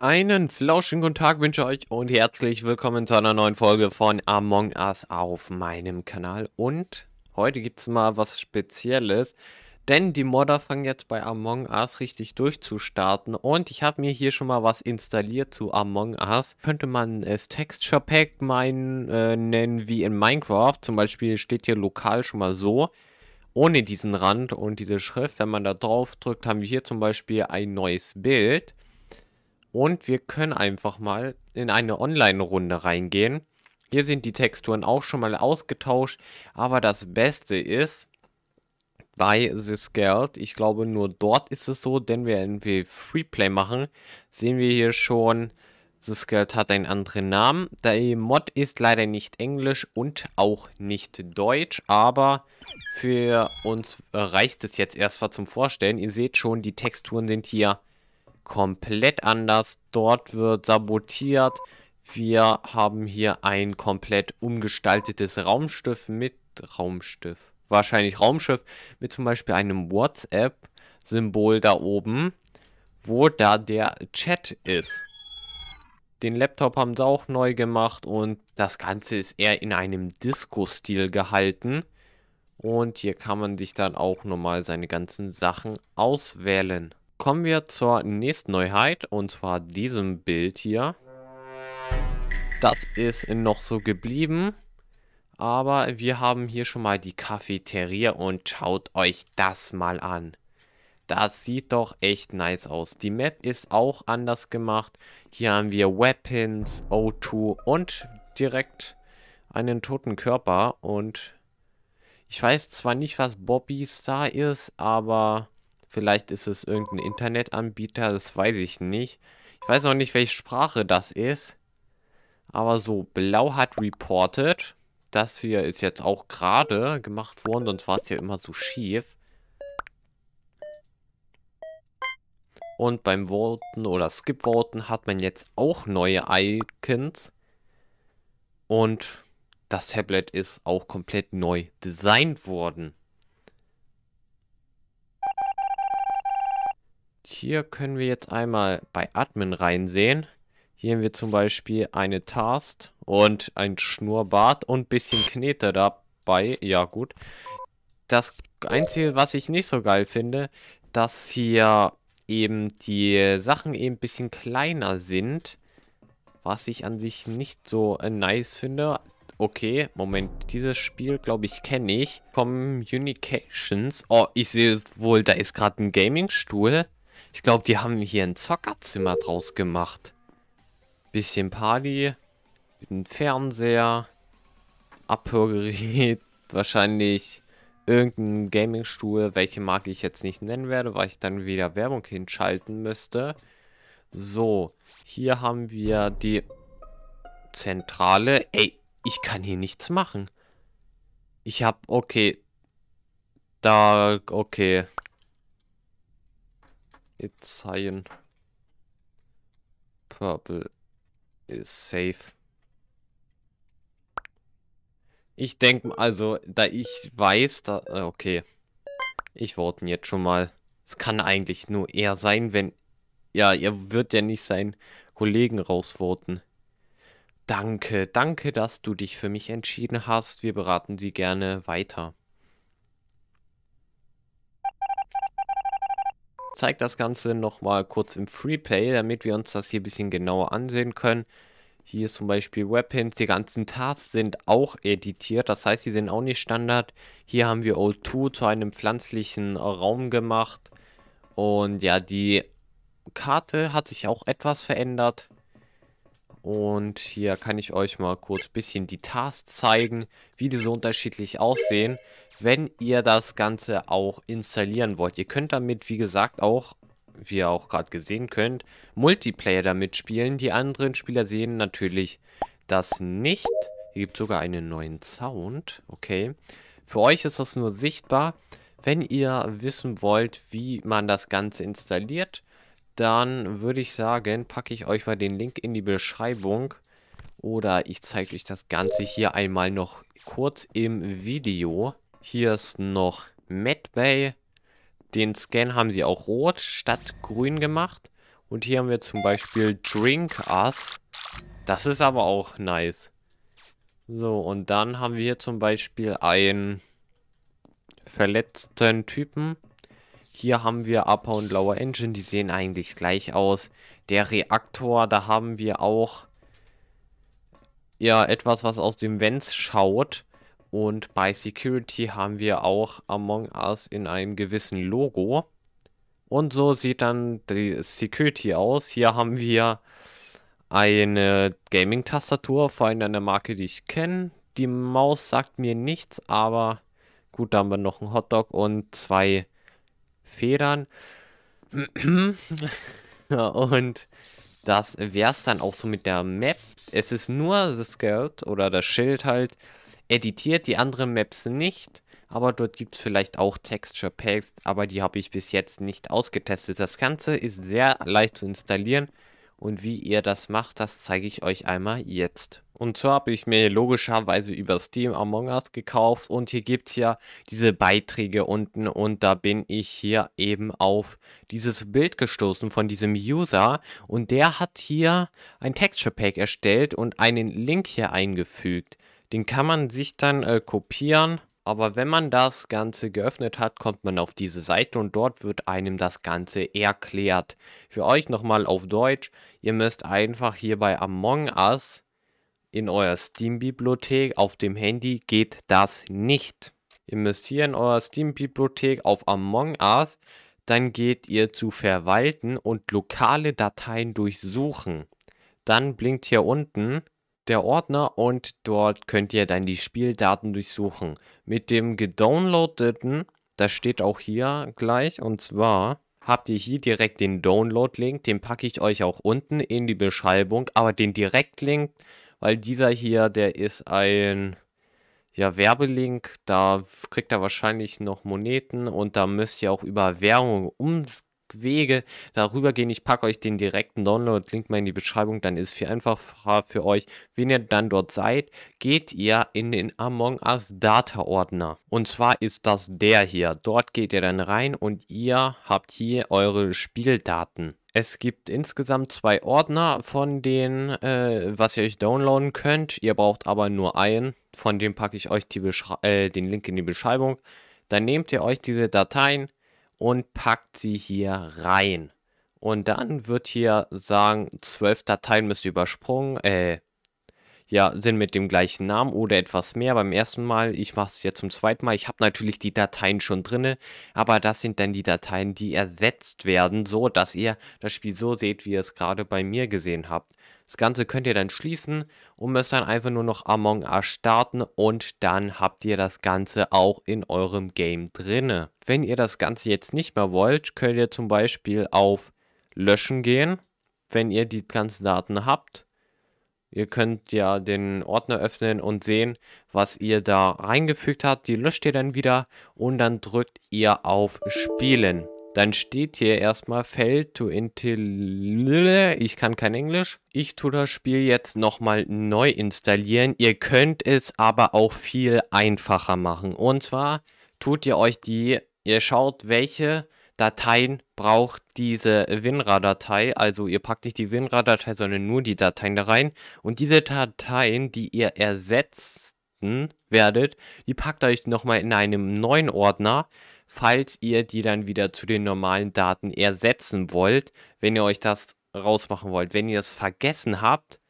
Einen flauschigen guten Tag wünsche ich euch und herzlich willkommen zu einer neuen Folge von Among Us auf meinem Kanal. Und heute gibt es mal was Spezielles, denn die Modder fangen jetzt bei Among Us richtig durchzustarten. Und ich habe mir hier schon mal was installiert zu Among Us. Könnte man es Texture Pack meinen, äh, nennen wie in Minecraft. Zum Beispiel steht hier lokal schon mal so ohne diesen Rand und diese Schrift. Wenn man da drauf drückt, haben wir hier zum Beispiel ein neues Bild. Und wir können einfach mal in eine Online-Runde reingehen. Hier sind die Texturen auch schon mal ausgetauscht, aber das Beste ist bei The Geld, ich glaube nur dort ist es so, denn wenn wir Freeplay machen, sehen wir hier schon, The Geld hat einen anderen Namen. Der Mod ist leider nicht englisch und auch nicht deutsch, aber für uns reicht es jetzt erstmal zum Vorstellen. Ihr seht schon, die Texturen sind hier komplett anders. Dort wird sabotiert. Wir haben hier ein komplett umgestaltetes Raumschiff mit Raumschiff. Wahrscheinlich Raumschiff mit zum Beispiel einem WhatsApp-Symbol da oben, wo da der Chat ist. Den Laptop haben sie auch neu gemacht und das Ganze ist eher in einem Disco-Stil gehalten. Und hier kann man sich dann auch nochmal seine ganzen Sachen auswählen kommen wir zur nächsten Neuheit und zwar diesem Bild hier. Das ist noch so geblieben, aber wir haben hier schon mal die Cafeteria und schaut euch das mal an. Das sieht doch echt nice aus. Die Map ist auch anders gemacht. Hier haben wir Weapons, O2 und direkt einen toten Körper. Und ich weiß zwar nicht, was Bobby Star ist, aber Vielleicht ist es irgendein Internetanbieter, das weiß ich nicht. Ich weiß noch nicht, welche Sprache das ist. Aber so, Blau hat reported. Das hier ist jetzt auch gerade gemacht worden, sonst war es ja immer so schief. Und beim Voten oder Skip-Voten hat man jetzt auch neue Icons. Und das Tablet ist auch komplett neu designt worden. Hier können wir jetzt einmal bei Admin reinsehen. Hier haben wir zum Beispiel eine Task und ein Schnurrbart und ein bisschen Knete dabei. Ja, gut. Das Einzige, was ich nicht so geil finde, dass hier eben die Sachen eben ein bisschen kleiner sind. Was ich an sich nicht so äh, nice finde. Okay, Moment. Dieses Spiel, glaube ich, kenne ich. Communications. Oh, ich sehe wohl, da ist gerade ein Gaming-Stuhl. Ich glaube, die haben hier ein Zockerzimmer draus gemacht. Bisschen Party. Ein Fernseher. Abhörgerät. Wahrscheinlich irgendein Gaming-Stuhl, welche Marke ich jetzt nicht nennen werde, weil ich dann wieder Werbung hinschalten müsste. So, hier haben wir die Zentrale. Ey, ich kann hier nichts machen. Ich hab, okay. Da, okay. It's cyan. Purple is safe. Ich denke, also, da ich weiß, da... Äh, okay. Ich warten jetzt schon mal. Es kann eigentlich nur er sein, wenn... Ja, er wird ja nicht seinen Kollegen rausworten. Danke, danke, dass du dich für mich entschieden hast. Wir beraten sie gerne weiter. zeige das Ganze nochmal kurz im Freeplay, damit wir uns das hier ein bisschen genauer ansehen können. Hier ist zum Beispiel Weapons, die ganzen Tasks sind auch editiert, das heißt, sie sind auch nicht Standard. Hier haben wir O2 zu einem pflanzlichen Raum gemacht. Und ja, die Karte hat sich auch etwas verändert. Und hier kann ich euch mal kurz ein bisschen die Tasks zeigen, wie die so unterschiedlich aussehen, wenn ihr das Ganze auch installieren wollt. Ihr könnt damit, wie gesagt, auch, wie ihr auch gerade gesehen könnt, Multiplayer damit spielen. Die anderen Spieler sehen natürlich das nicht. Hier gibt es sogar einen neuen Sound. Okay. Für euch ist das nur sichtbar, wenn ihr wissen wollt, wie man das Ganze installiert dann würde ich sagen, packe ich euch mal den Link in die Beschreibung. Oder ich zeige euch das Ganze hier einmal noch kurz im Video. Hier ist noch Medbay. Den Scan haben sie auch rot statt grün gemacht. Und hier haben wir zum Beispiel Drink Us. Das ist aber auch nice. So, und dann haben wir hier zum Beispiel einen verletzten Typen. Hier haben wir Upper und Lower Engine, die sehen eigentlich gleich aus. Der Reaktor, da haben wir auch ja etwas, was aus dem Vents schaut. Und bei Security haben wir auch Among Us in einem gewissen Logo. Und so sieht dann die Security aus. Hier haben wir eine Gaming-Tastatur, vor allem einer Marke, die ich kenne. Die Maus sagt mir nichts, aber gut, da haben wir noch einen Hotdog und zwei Federn. Und das wäre es dann auch so mit der Map. Es ist nur das Geld oder das Schild halt editiert, die anderen Maps nicht. Aber dort gibt es vielleicht auch Texture Packs, aber die habe ich bis jetzt nicht ausgetestet. Das Ganze ist sehr leicht zu installieren. Und wie ihr das macht, das zeige ich euch einmal jetzt. Und zwar habe ich mir logischerweise über Steam Among Us gekauft und hier gibt es ja diese Beiträge unten und da bin ich hier eben auf dieses Bild gestoßen von diesem User und der hat hier ein Texture Pack erstellt und einen Link hier eingefügt. Den kann man sich dann äh, kopieren aber wenn man das Ganze geöffnet hat, kommt man auf diese Seite und dort wird einem das Ganze erklärt. Für euch nochmal auf Deutsch, ihr müsst einfach hier bei Among Us in eurer Steam-Bibliothek auf dem Handy geht das nicht. Ihr müsst hier in eurer Steam-Bibliothek auf Among Us, dann geht ihr zu Verwalten und lokale Dateien durchsuchen. Dann blinkt hier unten der Ordner und dort könnt ihr dann die Spieldaten durchsuchen. Mit dem gedownloadeten, das steht auch hier gleich, und zwar habt ihr hier direkt den Download-Link, den packe ich euch auch unten in die Beschreibung, aber den Direktlink, weil dieser hier, der ist ein ja, Werbelink, da kriegt er wahrscheinlich noch Moneten und da müsst ihr auch über Währung um, Wege darüber gehen. Ich packe euch den direkten Download-Link mal in die Beschreibung, dann ist viel einfacher für euch. Wenn ihr dann dort seid, geht ihr in den Among Us Data Ordner. Und zwar ist das der hier. Dort geht ihr dann rein und ihr habt hier eure Spieldaten. Es gibt insgesamt zwei Ordner von denen, äh, was ihr euch downloaden könnt. Ihr braucht aber nur einen. Von dem packe ich euch äh, den Link in die Beschreibung. Dann nehmt ihr euch diese Dateien, und packt sie hier rein. Und dann wird hier sagen, zwölf Dateien müssen übersprungen, äh, ja, sind mit dem gleichen Namen oder etwas mehr. Beim ersten Mal, ich mache es jetzt zum zweiten Mal. Ich habe natürlich die Dateien schon drin, aber das sind dann die Dateien, die ersetzt werden, so dass ihr das Spiel so seht, wie ihr es gerade bei mir gesehen habt. Das Ganze könnt ihr dann schließen und müsst dann einfach nur noch Among Us starten und dann habt ihr das Ganze auch in eurem Game drinne. Wenn ihr das Ganze jetzt nicht mehr wollt, könnt ihr zum Beispiel auf Löschen gehen, wenn ihr die ganzen Daten habt. Ihr könnt ja den Ordner öffnen und sehen, was ihr da reingefügt habt. Die löscht ihr dann wieder und dann drückt ihr auf Spielen. Dann steht hier erstmal Fail to Intel. Ich kann kein Englisch. Ich tue das Spiel jetzt nochmal neu installieren. Ihr könnt es aber auch viel einfacher machen. Und zwar tut ihr euch die, ihr schaut, welche Dateien braucht diese WinRAR-Datei. Also ihr packt nicht die WinRAR-Datei, sondern nur die Dateien da rein. Und diese Dateien, die ihr ersetzt, werdet, die packt euch nochmal in einem neuen Ordner falls ihr die dann wieder zu den normalen Daten ersetzen wollt, wenn ihr euch das rausmachen wollt. Wenn ihr es vergessen habt,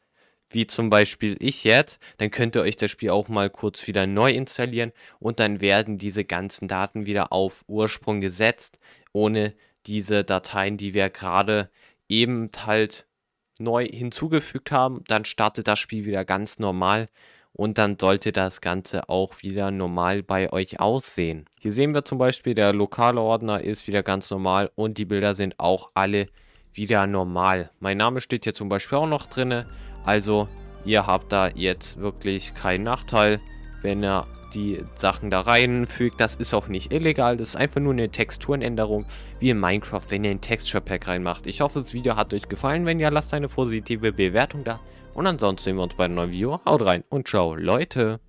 wie zum Beispiel ich jetzt, dann könnt ihr euch das Spiel auch mal kurz wieder neu installieren und dann werden diese ganzen Daten wieder auf Ursprung gesetzt, ohne diese Dateien, die wir gerade eben halt neu hinzugefügt haben. Dann startet das Spiel wieder ganz normal und dann sollte das Ganze auch wieder normal bei euch aussehen. Hier sehen wir zum Beispiel, der lokale Ordner ist wieder ganz normal und die Bilder sind auch alle wieder normal. Mein Name steht hier zum Beispiel auch noch drin, also ihr habt da jetzt wirklich keinen Nachteil, wenn ihr die Sachen da reinfügt. Das ist auch nicht illegal, das ist einfach nur eine Texturenänderung, wie in Minecraft, wenn ihr ein Texture Pack reinmacht. Ich hoffe, das Video hat euch gefallen. Wenn ja, lasst eine positive Bewertung da. Und ansonsten sehen wir uns bei einem neuen Video. Haut rein und ciao, Leute.